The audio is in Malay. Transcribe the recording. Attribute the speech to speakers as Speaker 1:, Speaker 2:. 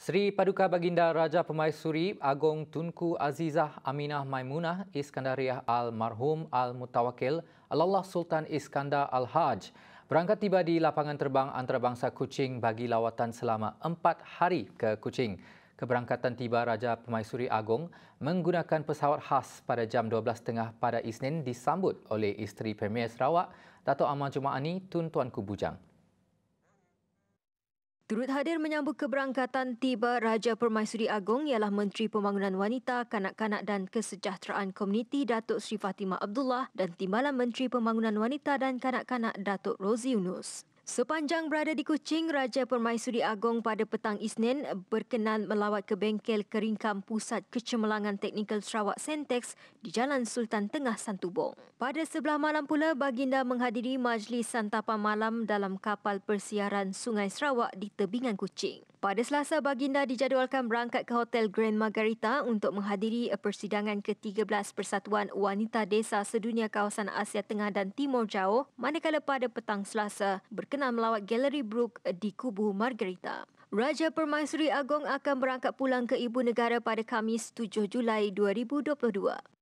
Speaker 1: Sri Paduka Baginda Raja Pemaisuri Agong Tunku Azizah Aminah Maimunah Iskandariah Al-Marhum Al-Mutawakil Alallah Sultan Iskandar al Haj berangkat tiba di lapangan terbang antarabangsa Kuching bagi lawatan selama empat hari ke Kuching. Keberangkatan tiba Raja Pemaisuri Agong menggunakan pesawat khas pada jam 12.30 pada Isnin disambut oleh isteri Premier Sarawak, Dato' Amal Jumaani, Tun Tuanku Bujang.
Speaker 2: Turut hadir menyambut keberangkatan tiba Raja Permaisuri Agong ialah Menteri Pembangunan Wanita, Kanak-kanak dan Kesejahteraan Komuniti Datuk Sri Fatimah Abdullah dan Timbalan Menteri Pembangunan Wanita dan Kanak-kanak Datuk Rozi Yunus. Sepanjang berada di Kuching, Raja Permaisuri Agong pada petang Isnin berkenan melawat ke bengkel keringkam Pusat Kecemerlangan Teknikal Sarawak Sentex di Jalan Sultan Tengah Santubong. Pada sebelah malam pula, Baginda menghadiri majlis santapan malam dalam kapal persiaran Sungai Sarawak di tebingan Kuching. Pada Selasa, Baginda dijadualkan berangkat ke Hotel Grand Margarita untuk menghadiri persidangan ke-13 Persatuan Wanita Desa Sedunia Kawasan Asia Tengah dan Timur Jauh manakala pada petang Selasa berkenan melawat Gallery Brook di Kubu Margarita. Raja Permaisuri Agong akan berangkat pulang ke Ibu Negara pada Kamis 7 Julai 2022.